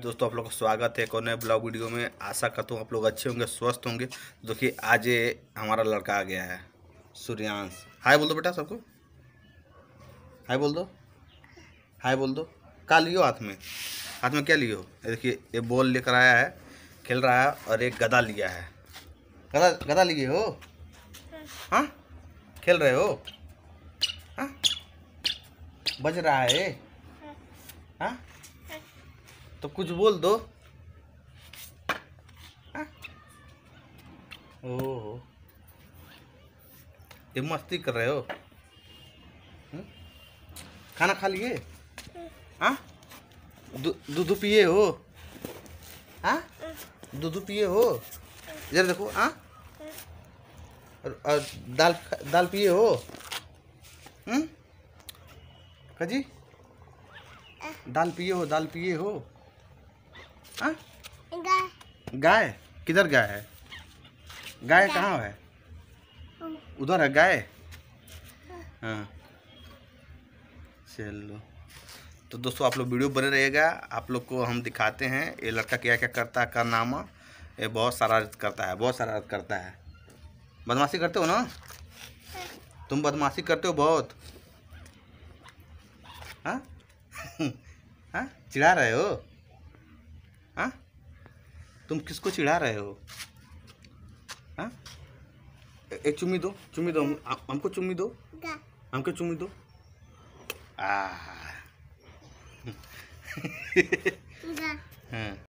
दोस्तों आप लोग का स्वागत है एक और नए ब्लॉग वीडियो में आशा करता हूँ आप लोग अच्छे होंगे स्वस्थ होंगे देखिए आज हमारा लड़का आ गया है सूर्यांश हाय बोल दो बेटा सबको हाय बोल दो हाय बोल दो का लियो हाथ में हाथ में क्या लियो देखिए ये बॉल लेकर आया है खेल रहा है और एक गदा लिया है गदा गदा लिए हो हाँ खेल रहे हो हाँ बज रहा है हाँ तो कुछ बोल दो हाँ? ये मस्ती कर रहे हो हुँ? हम्म? खाना खा लिए हाँ? दूध पिए हो हाँ? दूध पिए हो जरा देखो आ और, और दाल दाल पिए हो हम्म जी दाल पिए हो दाल पिए हो हाँ? गाय गाय किधर गाय है गाय कहाँ है उधर है गाय हाँ। हाँ। चलो तो दोस्तों आप लोग वीडियो बने रहेगा आप लोग को हम दिखाते हैं ये लड़का क्या क्या करता है कारनामा ये बहुत शरारत करता है बहुत शरारत करता है बदमाशी करते हो ना तुम बदमाशी करते हो बहुत हाँ हाँ चिढ़ा रहे हो तुम किसको चिढ़ा रहे हो हाँ? एक चुम्मी दो चुम्मी दो हमको चुम्मी दो हमको चुम्मी दो आ हाँ